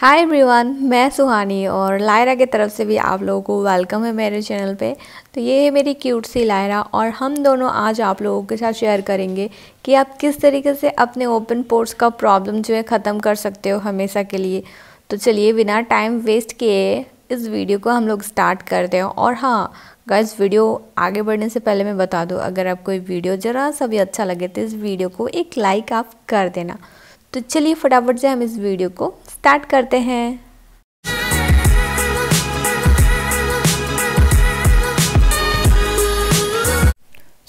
hi everyone मैं सुहानी और Lyra की तरफ से भी आप लोगों को वेलकम है मेरे चैनल पे तो ये है मेरी क्यूट सी लायरा और हम दोनों आज आप लोगों के साथ शेयर करेंगे कि आप किस तरीके से अपने ओपन पोर्ट्स का प्रॉब्लम जो है ख़त्म कर सकते हो हमेशा के लिए तो चलिए बिना टाइम वेस्ट किए इस वीडियो को हम लोग स्टार्ट करते हैं और हाँ गाइज वीडियो आगे बढ़ने से पहले मैं बता दूँ अगर आपको वीडियो ज़रा सा भी अच्छा लगे तो इस वीडियो को एक लाइक आप कर देना तो चलिए फटाफट से हम इस वीडियो को स्टार्ट करते हैं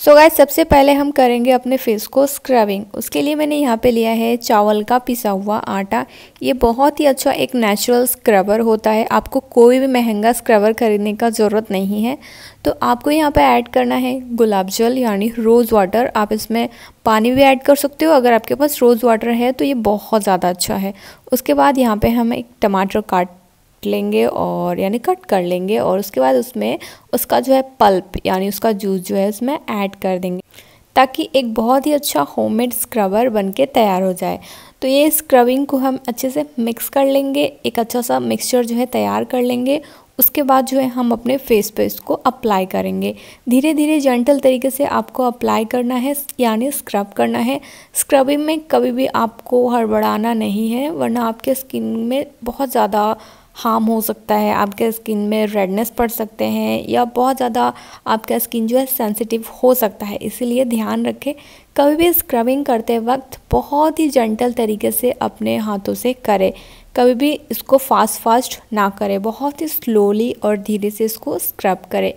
सो so सबसे पहले हम करेंगे अपने फेस को स्क्रबिंग उसके लिए मैंने यहाँ पे लिया है चावल का पिसा हुआ आटा ये बहुत ही अच्छा एक नेचुरल स्क्रबर होता है आपको कोई भी महंगा स्क्रबर खरीदने का ज़रूरत नहीं है तो आपको यहाँ पे ऐड करना है गुलाब जल यानी रोज़ वाटर आप इसमें पानी भी ऐड कर सकते हो अगर आपके पास रोज़ वाटर है तो ये बहुत ज़्यादा अच्छा है उसके बाद यहाँ पर हम एक टमाटर काट लेंगे और यानी कट कर लेंगे और उसके बाद उसमें उसका जो है पल्प यानी उसका जूस जो है उसमें ऐड कर देंगे ताकि एक बहुत ही अच्छा होममेड स्क्रबर बनके तैयार हो जाए तो ये स्क्रबिंग को हम अच्छे से मिक्स कर लेंगे एक अच्छा सा मिक्सचर जो है तैयार कर लेंगे उसके बाद जो है हम अपने फेस पे इसको अप्लाई करेंगे धीरे धीरे जेंटल तरीके से आपको अप्लाई करना है यानी स्क्रब करना है स्क्रबिंग में कभी भी आपको हड़बड़ाना नहीं है वरना आपके स्किन में बहुत ज़्यादा हार्म हो सकता है आपके स्किन में रेडनेस पड़ सकते हैं या बहुत ज़्यादा आपका स्किन जो है सेंसिटिव हो सकता है इसीलिए ध्यान रखें कभी भी स्क्रबिंग करते वक्त बहुत ही जेंटल तरीके से अपने हाथों से करें कभी भी इसको फास्ट फास्ट ना करें बहुत ही स्लोली और धीरे से इसको स्क्रब करें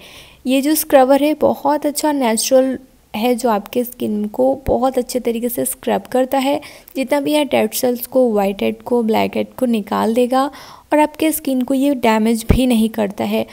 ये जो स्क्रबर है बहुत अच्छा नेचुरल है जो आपके स्किन को बहुत अच्छे तरीके से स्क्रब करता है जितना भी है डेड सेल्स को वाइट हेड को ब्लैक हेड को निकाल देगा और आपके स्किन को ये डैमेज भी नहीं करता है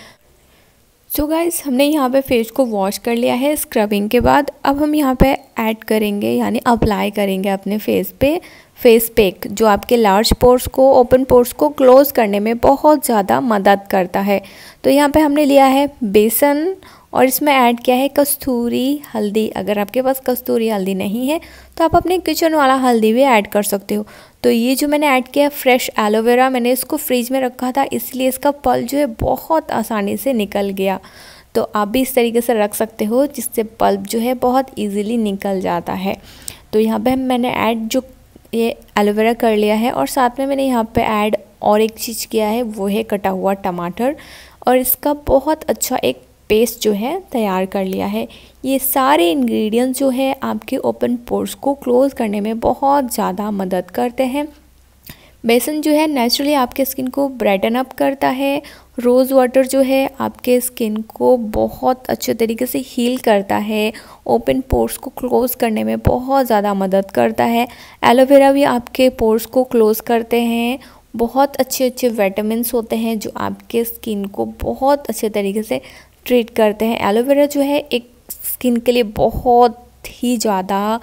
सो so गाइज हमने यहाँ पे फेस को वॉश कर लिया है स्क्रबिंग के बाद अब हम यहाँ पे ऐड करेंगे यानी अप्लाई करेंगे अपने फेस पे फेस पैक जो आपके लार्ज पोर्स को ओपन पोर्स को क्लोज़ करने में बहुत ज़्यादा मदद करता है तो यहाँ पे हमने लिया है बेसन और इसमें ऐड किया है कस्तूरी हल्दी अगर आपके पास कस्तूरी हल्दी नहीं है तो आप अपने किचन वाला हल्दी भी ऐड कर सकते हो तो ये जो मैंने ऐड किया है फ्रेश एलोवेरा मैंने इसको फ्रिज में रखा था इसलिए इसका पल जो है बहुत आसानी से निकल गया तो आप भी इस तरीके से रख सकते हो जिससे पल्प जो है बहुत ईजिली निकल जाता है तो यहाँ पे मैंने ऐड जो ये एलोवेरा कर लिया है और साथ में मैंने यहाँ पे ऐड और एक चीज़ किया है वो है कटा हुआ टमाटर और इसका बहुत अच्छा एक पेस्ट जो है तैयार कर लिया है ये सारे इंग्रेडिएंट्स जो है आपके ओपन पोर्स को क्लोज़ करने में बहुत ज़्यादा मदद करते हैं बेसन जो है नेचुरली आपके स्किन को ब्राइटन अप करता है रोज़ वाटर जो है आपके स्किन को बहुत अच्छे तरीके से हील करता है ओपन पोर्स को क्लोज़ करने में बहुत ज़्यादा मदद करता है एलोवेरा भी आपके पोर्स को क्लोज़ करते हैं बहुत अच्छे अच्छे विटामिन होते हैं जो आपके स्किन को बहुत अच्छे तरीके से ट्रीट करते हैं एलोवेरा जो है एक स्किन के लिए बहुत ही ज़्यादा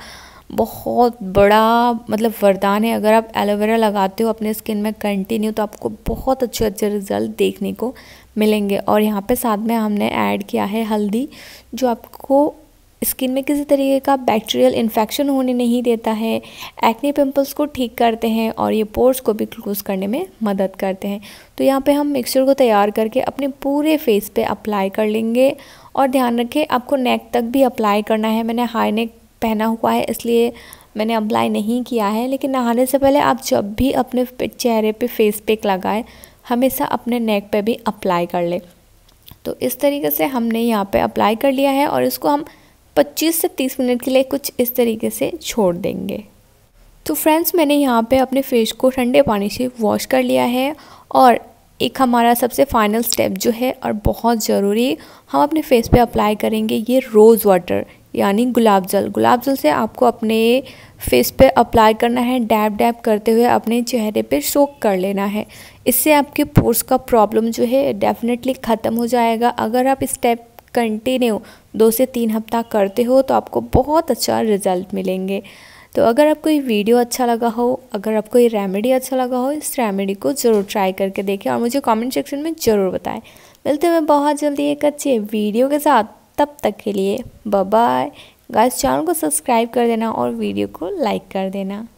बहुत बड़ा मतलब वरदान है अगर आप एलोवेरा लगाते हो अपने स्किन में कंटिन्यू तो आपको बहुत अच्छे अच्छे रिजल्ट देखने को मिलेंगे और यहाँ पे साथ में हमने ऐड किया है हल्दी जो आपको स्किन में किसी तरीके का बैक्टीरियल इन्फेक्शन होने नहीं देता है एक्ने पिंपल्स को ठीक करते हैं और ये पोर्स को भी क्लोज करने में मदद करते हैं तो यहाँ पे हम मिक्सचर को तैयार करके अपने पूरे फेस पे अप्लाई कर लेंगे और ध्यान रखें आपको नेक तक भी अप्लाई करना है मैंने हाई नेक पहना हुआ है इसलिए मैंने अप्लाई नहीं किया है लेकिन नहाने से पहले आप जब भी अपने चेहरे पर फेस पैक लगाएं हमेशा अपने नेक पर भी अप्लाई कर लें तो इस तरीके से हमने यहाँ पर अप्लाई कर लिया है और इसको हम 25 से 30 मिनट के लिए कुछ इस तरीके से छोड़ देंगे तो फ्रेंड्स मैंने यहाँ पे अपने फेस को ठंडे पानी से वॉश कर लिया है और एक हमारा सबसे फाइनल स्टेप जो है और बहुत ज़रूरी हम अपने फेस पे अप्लाई करेंगे ये रोज़ वाटर यानी गुलाब जल गुलाब जल से आपको अपने फेस पे अप्लाई करना है डैब डैब करते हुए अपने चेहरे पे सोक कर लेना है इससे आपके पोर्स का प्रॉब्लम जो है डेफिनेटली ख़त्म हो जाएगा अगर आप इस स्टेप कंटिन्यू दो से तीन हफ्ता करते हो तो आपको बहुत अच्छा रिजल्ट मिलेंगे तो अगर आपको ये वीडियो अच्छा लगा हो अगर आपको ये रेमेडी अच्छा लगा हो इस रेमेडी को ज़रूर ट्राई करके देखें और मुझे कमेंट सेक्शन में ज़रूर बताएं मिलते हैं बहुत जल्दी एक अच्छे वीडियो के साथ तब तक के लिए बाय गाइस चैनल को सब्सक्राइब कर देना और वीडियो को लाइक कर देना